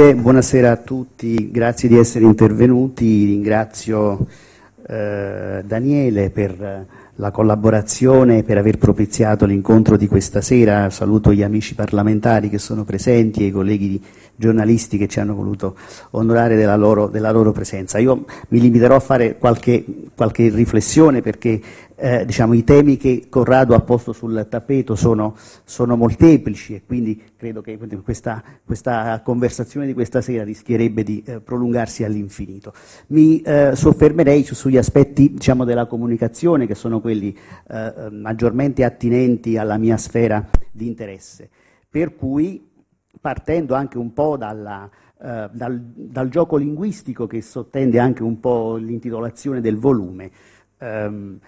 Buonasera a tutti, grazie di essere intervenuti, ringrazio eh, Daniele per la collaborazione, per aver propiziato l'incontro di questa sera, saluto gli amici parlamentari che sono presenti e i colleghi giornalisti che ci hanno voluto onorare della loro, della loro presenza. Io mi limiterò a fare qualche, qualche riflessione perché eh, diciamo, i temi che Corrado ha posto sul tappeto sono, sono molteplici e quindi credo che questa, questa, conversazione di questa sera rischierebbe di eh, prolungarsi all'infinito. Mi eh, soffermerei su, sugli aspetti diciamo, della comunicazione che sono quelli eh, maggiormente attinenti alla mia sfera di interesse, per cui partendo anche un po' dalla, Uh, dal, dal, gioco linguistico che sottende anche un po' l'intitolazione del volume. Um,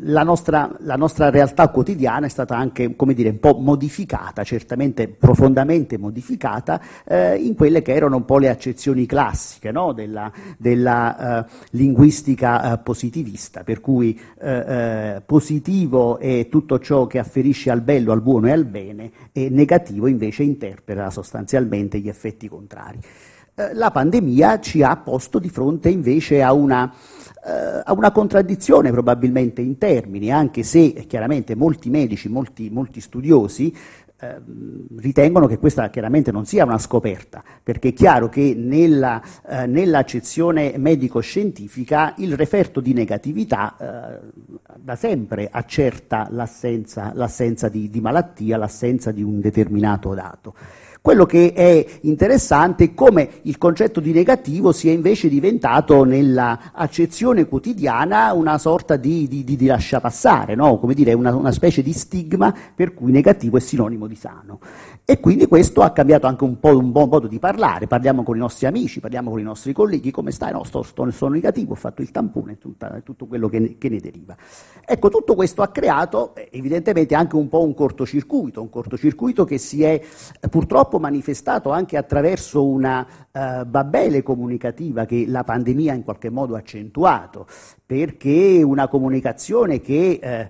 la nostra, la nostra, realtà quotidiana è stata anche, come dire, un po' modificata, certamente profondamente modificata, eh, in quelle che erano un po' le accezioni classiche no? della, della eh, linguistica eh, positivista, per cui eh, eh, positivo è tutto ciò che afferisce al bello, al buono e al bene, e negativo invece interpreta sostanzialmente gli effetti contrari. Eh, la pandemia ci ha posto di fronte invece a una, eh, a una, contraddizione probabilmente in termini, anche se chiaramente molti medici, molti, molti studiosi ehm, ritengono che questa chiaramente non sia una scoperta, perché è chiaro che nella, eh, nell'accezione medico-scientifica il referto di negatività eh, da sempre accerta l'assenza, l'assenza di, di malattia, l'assenza di un determinato dato. Quello che è interessante è come il concetto di negativo sia invece diventato nella accezione quotidiana una sorta di, di, di, di lasciapassare, no? come dire, una, una specie di stigma per cui negativo è sinonimo di sano. E quindi questo ha cambiato anche un po' un buon modo di parlare, parliamo con i nostri amici, parliamo con i nostri colleghi, come stai? No, sto, sto, sono negativo, ho fatto il tampone, tutta, tutto quello che ne, che ne, deriva. Ecco, tutto questo ha creato eh, evidentemente anche un po' un cortocircuito, un cortocircuito che si è eh, purtroppo poco manifestato anche attraverso una eh, babele comunicativa che la pandemia ha in qualche modo accentuato, perché una comunicazione che eh,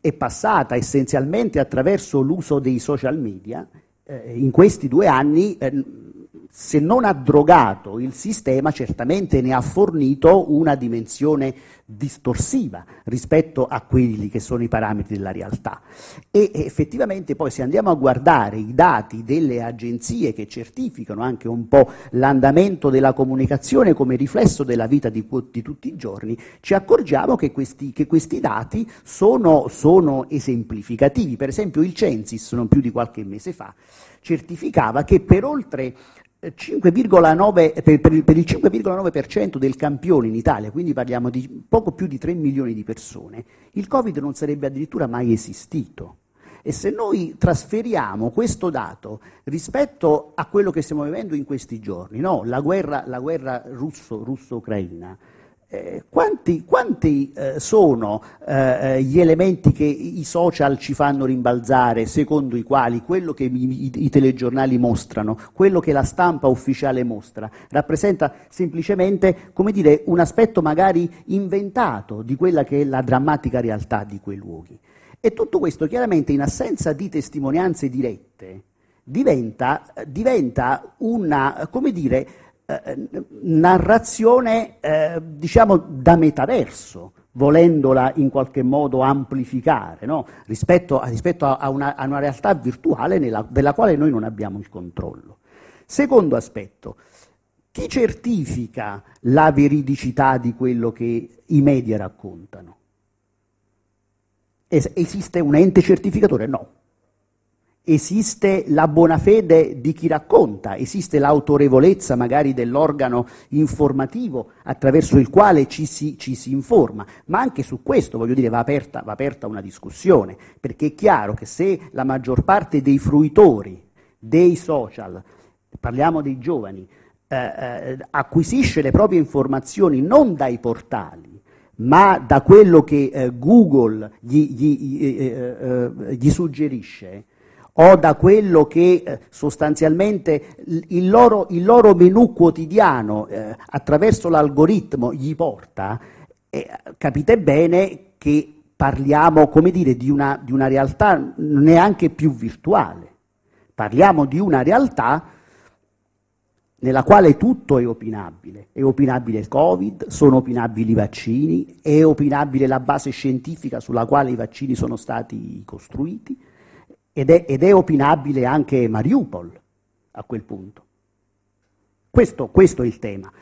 è passata essenzialmente attraverso l'uso dei social media, eh, in questi due anni eh, se non ha drogato il sistema, certamente ne ha fornito una dimensione distorsiva rispetto a quelli che sono i parametri della realtà. E effettivamente poi se andiamo a guardare i dati delle agenzie che certificano anche un po' l'andamento della comunicazione come riflesso della vita di, di tutti i giorni, ci accorgiamo che questi, che questi dati sono, sono esemplificativi. Per esempio il Censis, non più di qualche mese fa, certificava che per oltre 5,9, eh, per, per, il 5,9% del campione in Italia, quindi parliamo di poco più di 3 milioni di persone, il Covid non sarebbe addirittura mai esistito. E se noi trasferiamo questo dato rispetto a quello che stiamo vivendo in questi giorni, no? la guerra, la guerra russo-ucraina, quanti, quanti eh, sono eh, eh, gli elementi che i social ci fanno rimbalzare, secondo i quali quello che i, i, telegiornali mostrano, quello che la stampa ufficiale mostra, rappresenta semplicemente dire, un aspetto magari inventato di quella che è la drammatica realtà di quei luoghi. E tutto questo chiaramente in assenza di testimonianze dirette diventa, diventa una, come dire, narrazione eh, diciamo da metaverso, volendola in qualche modo amplificare no? rispetto, a, rispetto a, una, a, una, realtà virtuale nella, della quale noi non abbiamo il controllo. Secondo aspetto, chi certifica la veridicità di quello che i media raccontano? Es esiste un ente certificatore? No, esiste la buona fede di chi racconta, esiste l'autorevolezza magari dell'organo informativo attraverso il quale ci si, ci si informa, ma anche su questo voglio dire va aperta, va aperta una discussione, perché è chiaro che se la maggior parte dei fruitori dei social, parliamo dei giovani, eh, eh, acquisisce le proprie informazioni non dai portali, ma da quello che eh, Google gli, gli, gli eh, eh, eh, suggerisce, o da quello che eh, sostanzialmente il loro, il loro, menù quotidiano eh, attraverso l'algoritmo gli porta, eh, capite bene che parliamo come dire, di, una, di una realtà neanche più virtuale, parliamo di una realtà nella quale tutto è opinabile. È opinabile il Covid, sono opinabili i vaccini, è opinabile la base scientifica sulla quale i vaccini sono stati costruiti ed è, ed è opinabile anche Mariupol a quel punto. Questo, questo è il tema.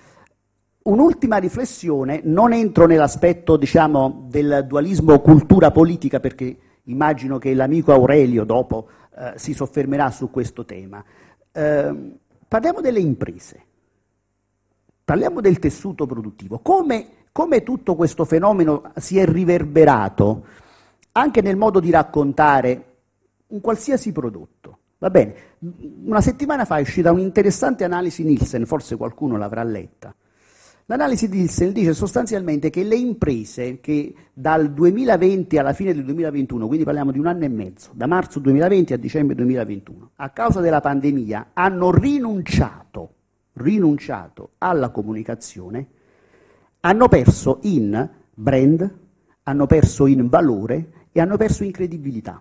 Un'ultima riflessione, non entro nell'aspetto diciamo, del dualismo cultura-politica perché immagino che l'amico Aurelio dopo eh, si soffermerà su questo tema. Eh, parliamo delle imprese, parliamo del tessuto produttivo. Come, come, tutto questo fenomeno si è riverberato anche nel modo di raccontare un qualsiasi prodotto. Va bene, una settimana fa è uscita un'interessante analisi Nielsen, forse qualcuno l'avrà letta. L'analisi di Nielsen dice sostanzialmente che le imprese che dal 2020 alla fine del 2021, quindi parliamo di un anno e mezzo, da marzo 2020 a dicembre 2021, a causa della pandemia hanno rinunciato, rinunciato alla comunicazione, hanno perso in brand, hanno perso in valore e hanno perso in credibilità.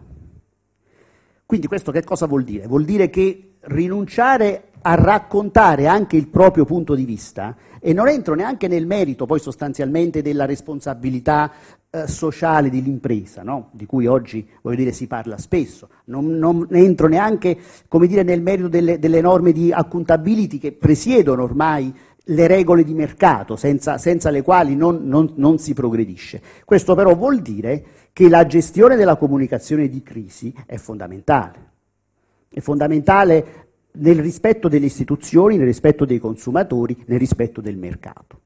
Quindi questo che cosa vuol dire? Vuol dire che rinunciare a raccontare anche il proprio punto di vista e non entro neanche nel merito poi sostanzialmente della responsabilità eh, sociale dell'impresa, no? di cui oggi dire, si parla spesso, non, non entro neanche dire, nel merito delle, delle norme di accountability che presiedono ormai le regole di mercato senza, senza le quali non, non, non, si progredisce. Questo però vuol dire che la gestione della comunicazione di crisi è fondamentale. È fondamentale nel rispetto delle istituzioni, nel rispetto dei consumatori, nel rispetto del mercato.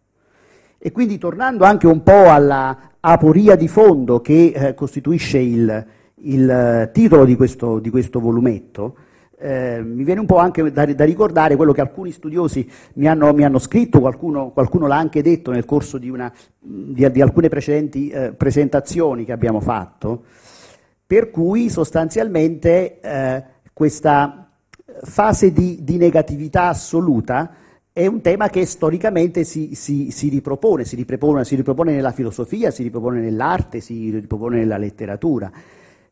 E quindi tornando anche un po' alla aporia di fondo che eh, costituisce il, il eh, titolo di questo, di questo volumetto, eh, mi viene un po' anche da, da, ricordare quello che alcuni studiosi mi hanno, mi hanno scritto, qualcuno, qualcuno, l'ha anche detto nel corso di, una, di, di alcune precedenti eh, presentazioni che abbiamo fatto, per cui sostanzialmente eh, questa fase di, di, negatività assoluta è un tema che storicamente si, si, si, ripropone, si, ripropone, si ripropone nella filosofia, si ripropone nell'arte, si ripropone nella letteratura.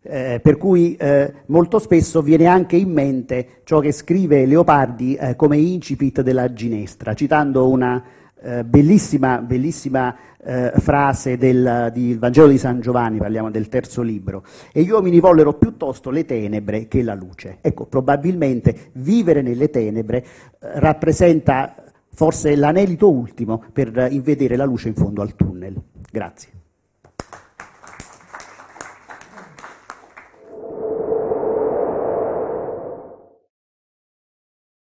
Eh, per cui eh, molto spesso viene anche in mente ciò che scrive Leopardi eh, come incipit della ginestra, citando una eh, bellissima, bellissima eh, frase del, del Vangelo di San Giovanni, parliamo del terzo libro, e gli uomini vollero piuttosto le tenebre che la luce. Ecco, probabilmente vivere nelle tenebre eh, rappresenta forse l'anelito ultimo per invedere la luce in fondo al tunnel. Grazie.